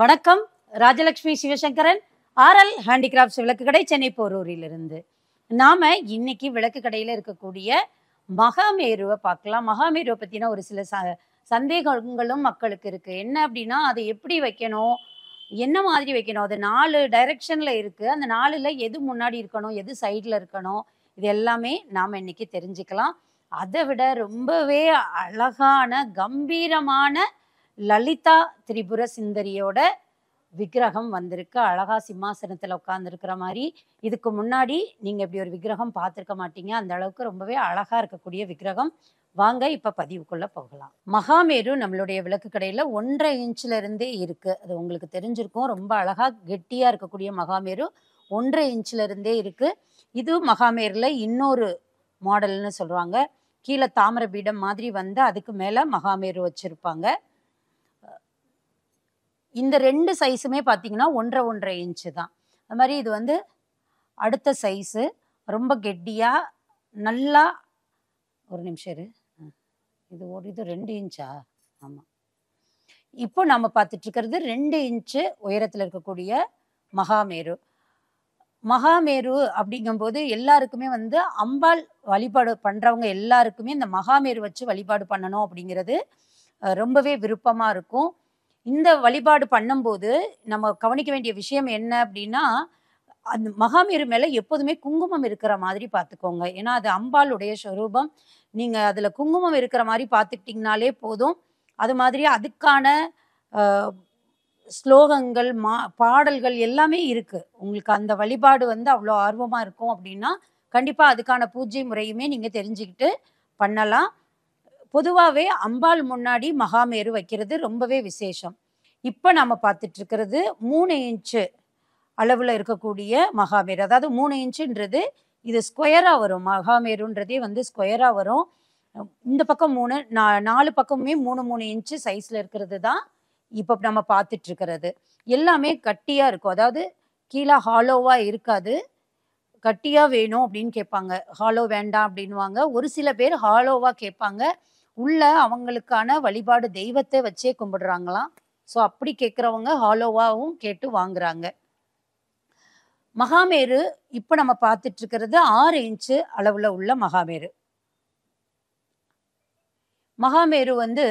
வணக்கம் Rajalakshmi Sivasankaran RL handicrafts விளக்கு கடை சென்னை போரூரிலிருந்து நாம் இன்னைக்கு விளக்கு கடையில் இருக்கக்கூடிய மகாமேருவை பார்க்கலாம் மகாமேருவை பத்தினா ஒரு சில ச சந்தேகங்களும் மக்களுக்கு இருக்குது என்ன அப்படின்னா அதை எப்படி வைக்கணும் என்ன மாதிரி வைக்கணும் அது நாலு டைரக்ஷனில் இருக்குது அந்த நாலில் எது முன்னாடி இருக்கணும் எது சைடில் இருக்கணும் இது எல்லாமே நாம் இன்னைக்கு தெரிஞ்சுக்கலாம் அதை விட ரொம்பவே அழகான கம்பீரமான லலிதா திரிபுர சுந்தரியோட விக்கிரகம் வந்திருக்கு அழகா சிம்மாசனத்தில் உட்காந்துருக்கிற மாதிரி இதுக்கு முன்னாடி நீங்கள் இப்படி ஒரு விக்கிரகம் பார்த்துருக்க மாட்டீங்க அந்த அளவுக்கு ரொம்பவே அழகாக இருக்கக்கூடிய விக்கிரகம் வாங்க இப்போ பதிவுக்குள்ளே போகலாம் மகாமேரு நம்மளுடைய விளக்கு கடையில் ஒன்றரை இன்ச்சிலேருந்தே இருக்குது அது உங்களுக்கு தெரிஞ்சிருக்கும் ரொம்ப அழகாக கெட்டியாக இருக்கக்கூடிய மகாமேரு ஒன்றரை இன்ச்சிலேருந்தே இருக்குது இது மகாமேரில் இன்னொரு மாடல்னு சொல்கிறாங்க கீழே தாமரை பீடம் மாதிரி வந்து அதுக்கு மேலே மகாமேரு வச்சுருப்பாங்க இந்த ரெண்டு சைஸுமே பார்த்தீங்கன்னா ஒன்றரை ஒன்றரை இன்ச்சு தான் அது மாதிரி இது வந்து அடுத்த சைஸு ரொம்ப கெட்டியாக நல்லா ஒரு நிமிஷம் இரு இது ஒரு இது ரெண்டு இன்ச்சா ஆமாம் இப்போ நம்ம பார்த்துட்ருக்கிறது ரெண்டு இன்ச்சு உயரத்தில் இருக்கக்கூடிய மகாமேரு மகாமேரு அப்படிங்கும்போது எல்லாருக்குமே வந்து அம்பாள் வழிபாடு பண்ணுறவங்க எல்லாருக்குமே இந்த மகாமேரு வச்சு வழிபாடு பண்ணணும் அப்படிங்கிறது ரொம்பவே விருப்பமாக இருக்கும் இந்த வழிபாடு பண்ணும்போது நம்ம கவனிக்க வேண்டிய விஷயம் என்ன அப்படின்னா அந்த மகாமேரு மேலே எப்போதுமே குங்குமம் இருக்கிற மாதிரி பார்த்துக்கோங்க ஏன்னா அது அம்பாளுடைய ஸ்வரூபம் நீங்கள் அதில் குங்குமம் இருக்கிற மாதிரி பார்த்துக்கிட்டிங்கனாலே போதும் அது மாதிரி அதுக்கான ஸ்லோகங்கள் மா பாடல்கள் எல்லாமே இருக்குது உங்களுக்கு அந்த வழிபாடு வந்து அவ்வளோ ஆர்வமாக இருக்கும் அப்படின்னா கண்டிப்பாக அதுக்கான பூஜை முறையுமே நீங்கள் தெரிஞ்சுக்கிட்டு பண்ணலாம் பொதுவாகவே அம்பாள் முன்னாடி மகாமேரு வைக்கிறது ரொம்பவே விசேஷம் இப்போ நாம் பார்த்துட்டு இருக்கிறது மூணு இன்ச்சு அளவில் இருக்கக்கூடிய மகாமேரு அதாவது மூணு இன்ச்சுன்றது இது ஸ்கொயராக வரும் மகாமேருன்றதே வந்து ஸ்கொயராக வரும் இந்த பக்கம் மூணு நா நாலு பக்கமுமே மூணு மூணு இன்ச்சு சைஸில் இருக்கிறது தான் இப்போ நம்ம பார்த்துட்ருக்கிறது எல்லாமே கட்டியாக இருக்கும் அதாவது கீழே ஹாலோவாக இருக்காது கட்டியாக வேணும் அப்படின்னு கேட்பாங்க ஹாலோ வேண்டாம் அப்படின்வாங்க ஒரு சில பேர் ஹாலோவாக கேட்பாங்க உள்ள அவங்களுக்கான வழிபாடு தெய்வத்தை வச்சே கும்பிடுறாங்களாம் ஸோ அப்படி கேட்குறவங்க ஹாலோவாகவும் கேட்டு வாங்குறாங்க மகாமேரு இப்போ நம்ம பார்த்துட்டு இருக்கிறது ஆறு இன்ச்சு அளவில் உள்ள மகாமேரு மகாமேரு வந்து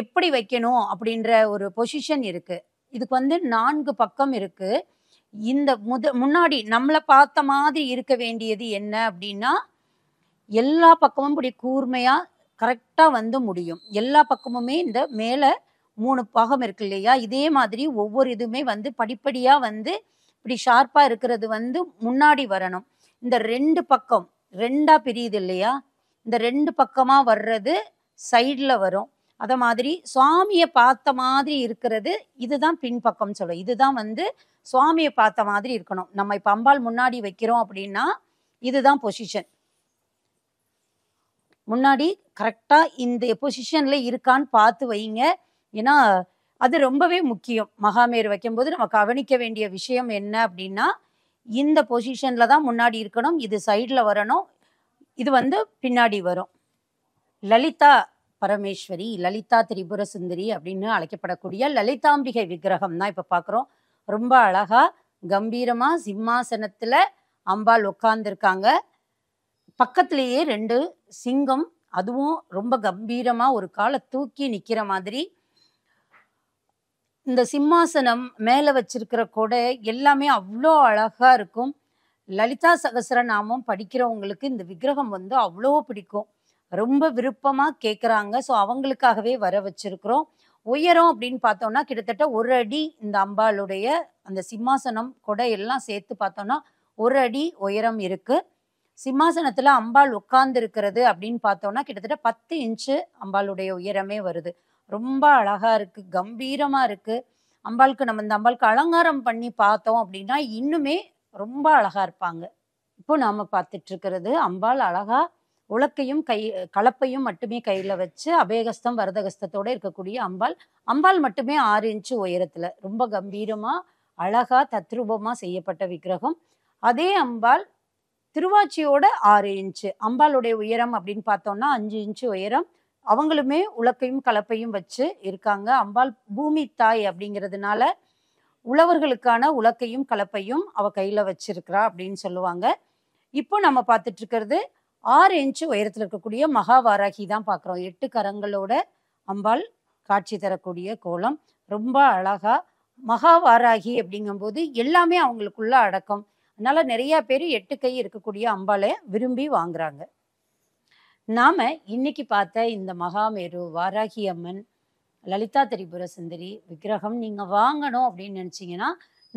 எப்படி வைக்கணும் அப்படின்ற ஒரு பொசிஷன் இருக்கு இதுக்கு வந்து நான்கு பக்கம் இருக்கு இந்த முத முன்னாடி நம்மளை பார்த்த மாதிரி இருக்க வேண்டியது என்ன அப்படின்னா எல்லா பக்கமும் இப்படி கூர்மையாக கரெக்டாக வந்து முடியும் எல்லா பக்கமுமே இந்த மேலே மூணு பாகம் இருக்கு இல்லையா இதே மாதிரி ஒவ்வொரு இதுவுமே வந்து படிப்படியாக வந்து இப்படி ஷார்ப்பாக இருக்கிறது வந்து முன்னாடி வரணும் இந்த ரெண்டு பக்கம் ரெண்டாக பிரியுது இல்லையா இந்த ரெண்டு பக்கமாக வர்றது சைடில் வரும் அதை மாதிரி சுவாமியை பார்த்த மாதிரி இருக்கிறது இதுதான் பின்பக்கம் சொல்லும் இதுதான் வந்து சுவாமியை பார்த்த மாதிரி இருக்கணும் நம்ம இப்போ அம்பாள் முன்னாடி வைக்கிறோம் அப்படின்னா இதுதான் பொசிஷன் முன்னாடி கரெக்டாக இந்த பொசிஷனில் இருக்கான்னு பார்த்து வைங்க ஏன்னா அது ரொம்பவே முக்கியம் மகாமேர் வைக்கும்போது நம்ம கவனிக்க வேண்டிய விஷயம் என்ன அப்படின்னா இந்த பொசிஷனில் தான் முன்னாடி இருக்கணும் இது சைடில் வரணும் இது வந்து பின்னாடி வரும் லலிதா பரமேஸ்வரி லலிதா திரிபுர சுந்தரி அப்படின்னு அழைக்கப்படக்கூடிய லலிதாம்பிகை விக்கிரகம் தான் இப்போ பார்க்குறோம் ரொம்ப அழகாக கம்பீரமாக சிம்மாசனத்தில் அம்பாள் உட்கார்ந்துருக்காங்க பக்கத்துலேயே ரெண்டு சிங்கம் அதுவும் ரொம்ப கம்பீரமாக ஒரு காலை தூக்கி நிற்கிற மாதிரி இந்த சிம்மாசனம் மேலே வச்சிருக்கிற கொடை எல்லாமே அவ்வளோ அழகாக இருக்கும் லலிதா சகசரநாமம் படிக்கிறவங்களுக்கு இந்த விக்கிரகம் வந்து அவ்வளோ பிடிக்கும் ரொம்ப விருப்பமாக கேட்குறாங்க ஸோ அவங்களுக்காகவே வர வச்சுருக்குறோம் உயரம் அப்படின்னு பார்த்தோம்னா கிட்டத்தட்ட ஒரு அடி இந்த அம்பாளுடைய அந்த சிம்மாசனம் கொடை எல்லாம் சேர்த்து பார்த்தோம்னா ஒரு அடி உயரம் இருக்குது சிம்மாசனத்தில் அம்பாள் உட்கார்ந்து இருக்கிறது அப்படின்னு பார்த்தோம்னா கிட்டத்தட்ட பத்து இன்ச்சு அம்பாளுடைய உயரமே வருது ரொம்ப அழகாக இருக்குது கம்பீரமாக இருக்குது அம்பாளுக்கு நம்ம இந்த அம்பாளுக்கு அலங்காரம் பண்ணி பார்த்தோம் அப்படின்னா இன்னுமே ரொம்ப அழகாக இருப்பாங்க இப்போ நாம் இருக்கிறது அம்பாள் அழகாக உலக்கையும் கை கலப்பையும் மட்டுமே கையில் வச்சு அபேகஸ்தம் வரதகஸ்தத்தோட இருக்கக்கூடிய அம்பாள் அம்பாள் மட்டுமே ஆறு இன்ச்சு உயரத்தில் ரொம்ப கம்பீரமாக அழகாக தத்ரூபமாக செய்யப்பட்ட விக்கிரகம் அதே அம்பாள் திருவாச்சியோட ஆறு இன்ச்சு அம்பாளுடைய உயரம் அப்படின்னு பார்த்தோம்னா அஞ்சு இன்ச்சு உயரம் அவங்களுமே உலக்கையும் கலப்பையும் வச்சு இருக்காங்க அம்பாள் பூமி தாய் அப்படிங்கிறதுனால உழவர்களுக்கான உலக்கையும் கலப்பையும் அவ கையில் வச்சிருக்கிறா அப்படின்னு சொல்லுவாங்க இப்போ நம்ம பார்த்துட்டு இருக்கிறது ஆறு இன்ச்சு உயரத்தில் இருக்கக்கூடிய மகாவாராகி தான் பார்க்குறோம் எட்டு கரங்களோட அம்பாள் காட்சி தரக்கூடிய கோலம் ரொம்ப அழகா மகாவாராகி அப்படிங்கும்போது எல்லாமே அவங்களுக்குள்ள அடக்கம் அதனால நிறைய பேர் எட்டு கை இருக்கக்கூடிய அம்பாலை விரும்பி வாங்குறாங்க நாம இன்னைக்கு பார்த்த இந்த மகாமேரு வாராகி அம்மன் லலிதா திரிபுர சுந்தரி விக்கிரகம் நீங்க வாங்கணும் அப்படின்னு நினைச்சீங்கன்னா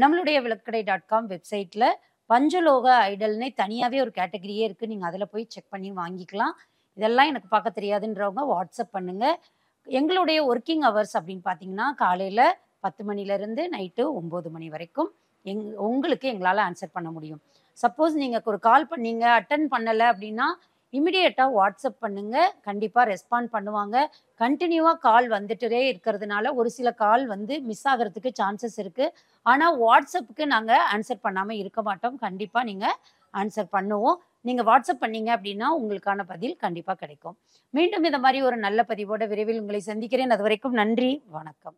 நம்மளுடைய விளக்கடை டாட் காம் வெப்சைட்ல பஞ்சலோக ஐடல்னே தனியாகவே ஒரு கேட்டகரியே இருக்குது நீங்கள் அதில் போய் செக் பண்ணி வாங்கிக்கலாம் இதெல்லாம் எனக்கு பார்க்க தெரியாதுன்றவங்க வாட்ஸ்அப் பண்ணுங்கள் எங்களுடைய ஒர்க்கிங் ஹவர்ஸ் அப்படின்னு பார்த்தீங்கன்னா காலையில் பத்து மணிலேருந்து நைட்டு ஒம்பது மணி வரைக்கும் எங் உங்களுக்கு எங்களால் ஆன்சர் பண்ண முடியும் சப்போஸ் நீங்கள் ஒரு கால் பண்ணீங்க அட்டன் பண்ணலை அப்படின்னா இமிடியேட்டாக வாட்ஸ்அப் பண்ணுங்கள் கண்டிப்பாக ரெஸ்பாண்ட் பண்ணுவாங்க கண்டினியூவாக கால் வந்துட்டே இருக்கிறதுனால ஒரு சில கால் வந்து மிஸ் ஆகிறதுக்கு சான்சஸ் இருக்குது ஆனால் வாட்ஸ்அப்புக்கு நாங்கள் ஆன்சர் பண்ணாமல் இருக்க மாட்டோம் கண்டிப்பாக நீங்கள் ஆன்சர் பண்ணுவோம் நீங்கள் வாட்ஸ்அப் பண்ணீங்க அப்படின்னா உங்களுக்கான பதில் கண்டிப்பாக கிடைக்கும் மீண்டும் இந்த மாதிரி ஒரு நல்ல பதிவோட விரைவில் உங்களை சந்திக்கிறேன் அது வரைக்கும் நன்றி வணக்கம்